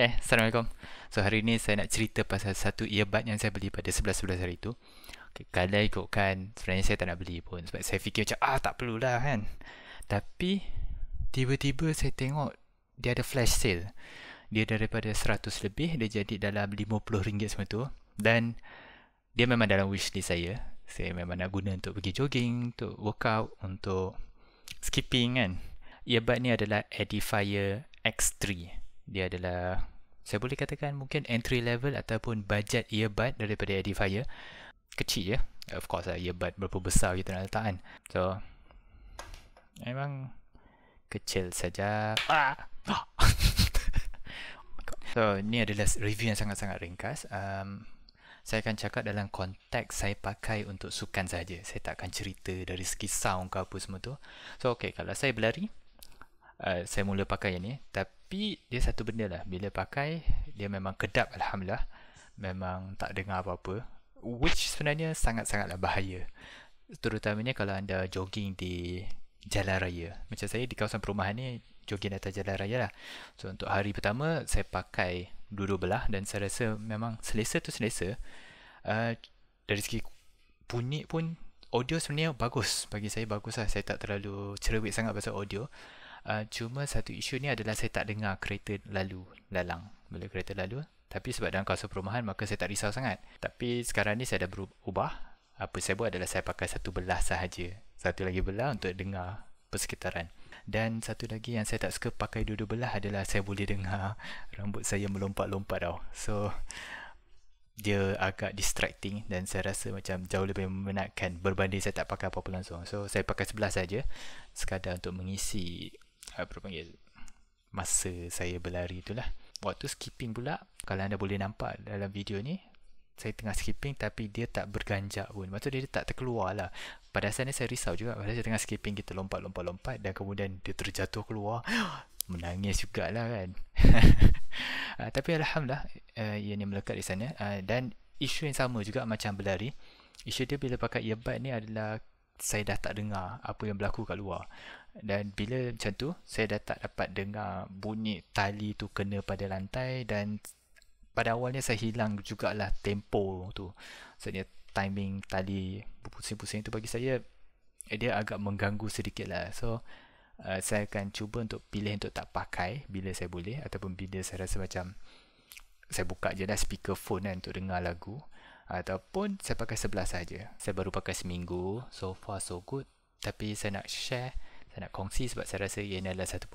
Eh, Assalamualaikum. So, hari ni saya nak cerita pasal satu earbud yang saya beli pada 11-11 hari tu. Okay, kalau ikutkan, sebenarnya saya tak nak beli pun. Sebab saya fikir macam, ah, tak perlulah kan. Tapi, tiba-tiba saya tengok dia ada flash sale. Dia daripada 100 lebih, dia jadi dalam RM50 semua tu. Dan, dia memang dalam wish list saya. Saya memang nak guna untuk pergi jogging, untuk workout, untuk skipping kan. Earbud ni adalah Edifier X3 dia adalah saya boleh katakan mungkin entry level ataupun budget earbud daripada Edifier kecil ya of course lah earbud berapa besar kita nak letak kan so memang kecil saja ah! so ni adalah review yang sangat-sangat ringkas um, saya akan cakap dalam konteks saya pakai untuk sukan saja. Saya tak akan cerita dari segi sound ke apa semua tu. So, okay. Kalau saya berlari, uh, saya mula pakai yang ni. Tapi, tapi dia satu benda lah Bila pakai Dia memang kedap Alhamdulillah Memang tak dengar apa-apa Which sebenarnya sangat-sangatlah bahaya Terutamanya kalau anda jogging di jalan raya Macam saya di kawasan perumahan ni Jogging atas jalan raya lah So untuk hari pertama Saya pakai dua-dua belah Dan saya rasa memang selesa tu selesa uh, Dari segi bunyi pun Audio sebenarnya bagus Bagi saya bagus lah Saya tak terlalu cerewet sangat pasal audio uh, cuma satu isu ni adalah saya tak dengar kereta lalu lalang bila kereta lalu tapi sebab dalam kawasan perumahan maka saya tak risau sangat tapi sekarang ni saya dah berubah apa saya buat adalah saya pakai satu belah sahaja satu lagi belah untuk dengar persekitaran dan satu lagi yang saya tak suka pakai dua-dua belah adalah saya boleh dengar rambut saya melompat-lompat tau so dia agak distracting dan saya rasa macam jauh lebih menakkan berbanding saya tak pakai apa-apa langsung so saya pakai sebelah saja sekadar untuk mengisi apa panggil masa saya berlari itulah waktu skipping pula kalau anda boleh nampak dalam video ni saya tengah skipping tapi dia tak berganjak pun maksud dia, tak terkeluar lah pada asalnya saya risau juga pada saya tengah skipping kita lompat lompat lompat dan kemudian dia terjatuh keluar menangis juga lah kan uh, tapi Alhamdulillah uh, ia melekat di sana uh, dan isu yang sama juga macam berlari isu dia bila pakai earbud ni adalah saya dah tak dengar apa yang berlaku kat luar dan bila macam tu saya dah tak dapat dengar bunyi tali tu kena pada lantai dan pada awalnya saya hilang jugalah tempo tu sebenarnya timing tali pusing-pusing tu bagi saya eh, dia agak mengganggu sedikit lah so uh, saya akan cuba untuk pilih untuk tak pakai bila saya boleh ataupun bila saya rasa macam saya buka je lah speaker phone kan untuk dengar lagu ataupun saya pakai sebelah saja. Saya baru pakai seminggu, so far so good. Tapi saya nak share, saya nak kongsi sebab saya rasa ia adalah satu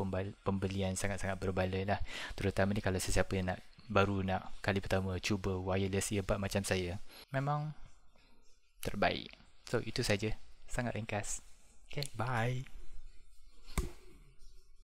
pembelian sangat-sangat berbaloi lah. Terutama ni kalau sesiapa yang nak baru nak kali pertama cuba wireless earbud macam saya. Memang terbaik. So itu saja. Sangat ringkas. Okay, bye.